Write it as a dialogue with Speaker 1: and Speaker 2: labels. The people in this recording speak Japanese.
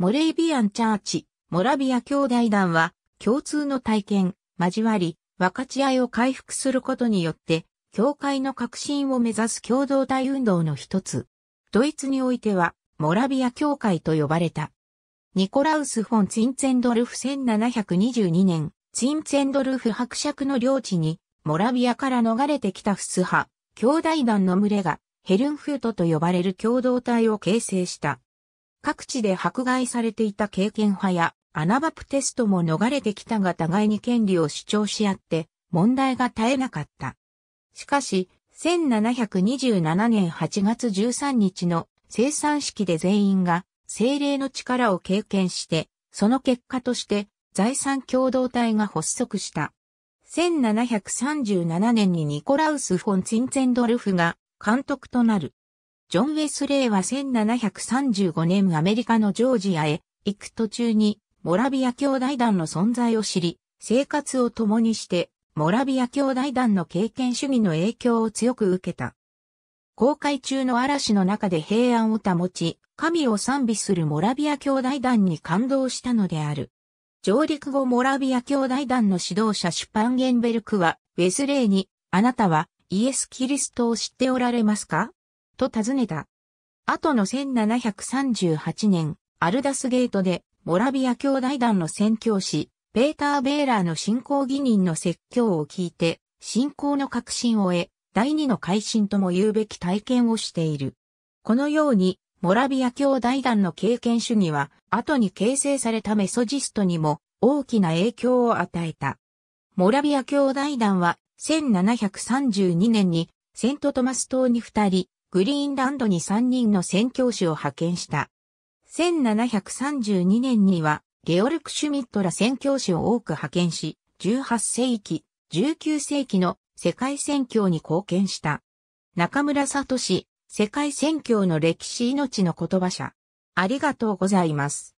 Speaker 1: モレイビアンチャーチ、モラビア兄弟団は、共通の体験、交わり、分かち合いを回復することによって、教会の革新を目指す共同体運動の一つ。ドイツにおいては、モラビア教会と呼ばれた。ニコラウス・フォン・ツインツェンドルフ1722年、ツインツェンドルフ伯爵の領地に、モラビアから逃れてきたフス派、兄弟団の群れが、ヘルンフートと呼ばれる共同体を形成した。各地で迫害されていた経験派やアナバプテストも逃れてきたが互いに権利を主張し合って問題が絶えなかった。しかし、1727年8月13日の生産式で全員が精霊の力を経験して、その結果として財産共同体が発足した。1737年にニコラウス・フォン・ツィンツェンドルフが監督となる。ジョン・ウェスレイは1735年アメリカのジョージアへ行く途中にモラビア兄弟団の存在を知り、生活を共にして、モラビア兄弟団の経験主義の影響を強く受けた。公開中の嵐の中で平安を保ち、神を賛美するモラビア兄弟団に感動したのである。上陸後モラビア兄弟団の指導者シュパンゲンベルクは、ウェスレイに、あなたはイエス・キリストを知っておられますかと尋ねた。後の1738年、アルダスゲートで、モラビア兄弟団の宣教師、ペーター・ベーラーの信仰義人の説教を聞いて、信仰の革新を得、第二の改新とも言うべき体験をしている。このように、モラビア兄弟団の経験主義は、後に形成されたメソジストにも大きな影響を与えた。モラビア兄弟団は、1732年にセントトマス島に二人、グリーンランドに3人の宣教師を派遣した。1732年には、ゲオルク・シュミットら宣教師を多く派遣し、18世紀、19世紀の世界宣教に貢献した。中村聡、世界宣教の歴史命の言葉者。ありがとうございます。